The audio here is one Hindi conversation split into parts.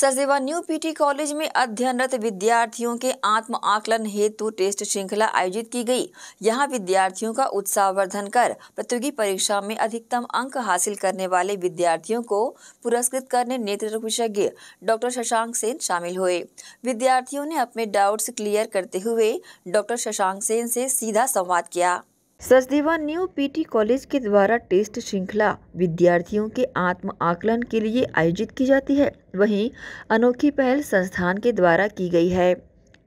सरसेवा न्यू पीटी कॉलेज में अध्ययनरत विद्यार्थियों के आत्म आकलन हेतु टेस्ट श्रृंखला आयोजित की गई यहां विद्यार्थियों का उत्साहवर्धन कर प्रतियोगी परीक्षा में अधिकतम अंक हासिल करने वाले विद्यार्थियों को पुरस्कृत करने नेत्र विशेषज्ञ डॉक्टर शशांक सेन शामिल हुए विद्यार्थियों ने अपने डाउट्स क्लियर करते हुए डॉक्टर शशांक सेन से सीधा संवाद किया सचदेवा न्यू पीटी कॉलेज के द्वारा टेस्ट श्रृंखला विद्यार्थियों के आत्म आकलन के लिए आयोजित की जाती है वहीं अनोखी पहल संस्थान के द्वारा की गई है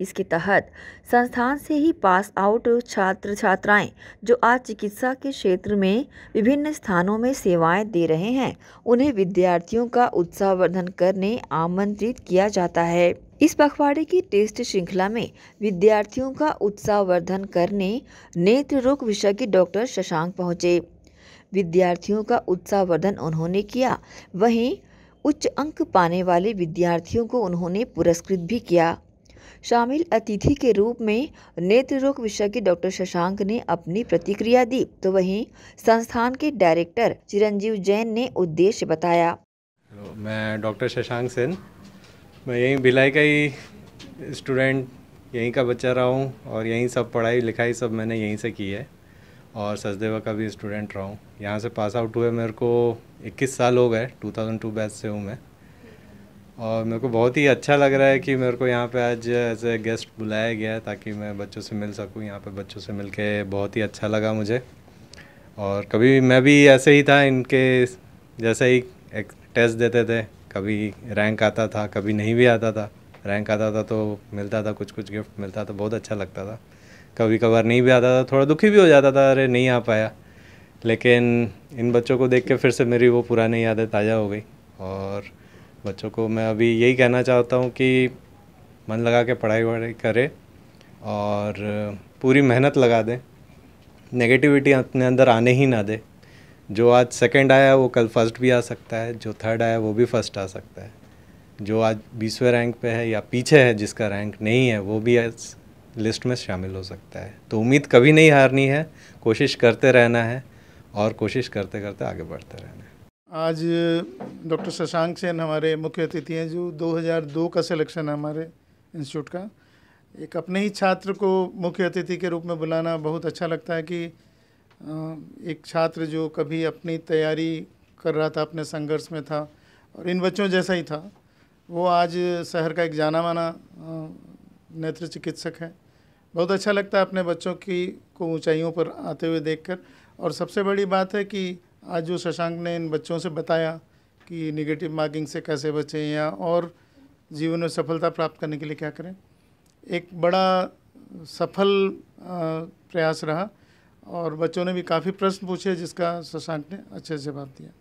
इसके तहत संस्थान से ही पास आउट छात्र छात्राएं जो आज चिकित्सा के क्षेत्र में विभिन्न स्थानों में सेवाएं दे रहे हैं उन्हें विद्यार्थियों का उत्साहवर्धन करने आमंत्रित किया जाता है इस पखवाड़े की टेस्ट श्रृंखला में विद्यार्थियों का उत्साह वर्धन करने नेत्र रोग के डॉक्टर शशांक पहुंचे विद्यार्थियों का उत्साह वर्धन उन्होंने किया वहीं उच्च अंक पाने वाले विद्यार्थियों को उन्होंने पुरस्कृत भी किया शामिल अतिथि के रूप में नेत्र रोग के डॉक्टर शशांक ने अपनी प्रतिक्रिया दी तो वहीं संस्थान के डायरेक्टर चिरंजीव जैन ने उद्देश्य बताया मैं डॉक्टर शशांक सेन मैं यहीं भिलाई का ही स्टूडेंट यहीं का बच्चा रहा हूँ और यहीं सब पढ़ाई लिखाई सब मैंने यहीं से की है और सचदेवा का भी स्टूडेंट रहा हूँ यहाँ से पास आउट हुए मेरे को 21 साल हो गए 2002 बैच से हूँ मैं और मेरे को बहुत ही अच्छा लग रहा है कि मेरे को यहाँ पे आज एज ए गेस्ट बुलाया गया है ताकि मैं बच्चों से मिल सकूँ यहाँ पे बच्चों से मिल के बहुत ही अच्छा लगा मुझे और कभी मैं भी ऐसे ही था इनके जैसे ही एक टेस्ट देते थे कभी रैंक आता था कभी नहीं भी आता था रैंक आता था तो मिलता था कुछ कुछ गिफ्ट मिलता था बहुत अच्छा लगता था कभी कभार नहीं भी आता था थोड़ा दुखी भी हो जाता था अरे नहीं आ पाया लेकिन इन बच्चों को देख के फिर से मेरी वो पुरानी यादें ताज़ा हो गई और बच्चों को मैं अभी यही कहना चाहता हूँ कि मन लगा के पढ़ाई वढ़ाई करें और पूरी मेहनत लगा दें नेगेटिविटी अपने अंदर आने ही ना दे जो आज सेकंड आया वो कल फर्स्ट भी आ सकता है जो थर्ड आया वो भी फर्स्ट आ सकता है जो आज बीसवें रैंक पे है या पीछे है जिसका रैंक नहीं है वो भी आज लिस्ट में शामिल हो सकता है तो उम्मीद कभी नहीं हारनी है कोशिश करते रहना है और कोशिश करते करते आगे बढ़ते रहना है आज डॉक्टर शशांक सेन हमारे मुख्य अतिथि हैं जो 2002 का सिलेक्शन है हमारे इंस्टीट्यूट का एक अपने ही छात्र को मुख्य अतिथि के रूप में बुलाना बहुत अच्छा लगता है कि एक छात्र जो कभी अपनी तैयारी कर रहा था अपने संघर्ष में था और इन बच्चों जैसा ही था वो आज शहर का एक जाना माना नेत्र चिकित्सक है बहुत अच्छा लगता है अपने बच्चों की को ऊंचाइयों पर आते हुए देखकर और सबसे बड़ी बात है कि आज जो शशांक ने इन बच्चों से बताया कि निगेटिव मार्किंग से कैसे बचें या और जीवन में सफलता प्राप्त करने के लिए क्या करें एक बड़ा सफल प्रयास रहा और बच्चों ने भी काफ़ी प्रश्न पूछे जिसका शशांक ने अच्छे से जवाब दिया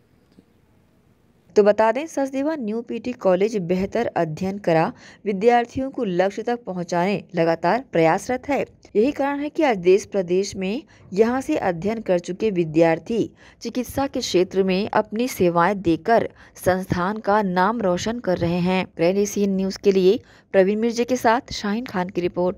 तो बता दें सचदेवा न्यू पीटी कॉलेज बेहतर अध्ययन करा विद्यार्थियों को लक्ष्य तक पहुंचाने लगातार प्रयासरत है यही कारण है कि आज देश प्रदेश में यहां से अध्ययन कर चुके विद्यार्थी चिकित्सा के क्षेत्र में अपनी सेवाएं देकर संस्थान का नाम रोशन कर रहे हैं ब्रैंड एशियन न्यूज के लिए प्रवीण मिर्जे के साथ शाहिन खान की रिपोर्ट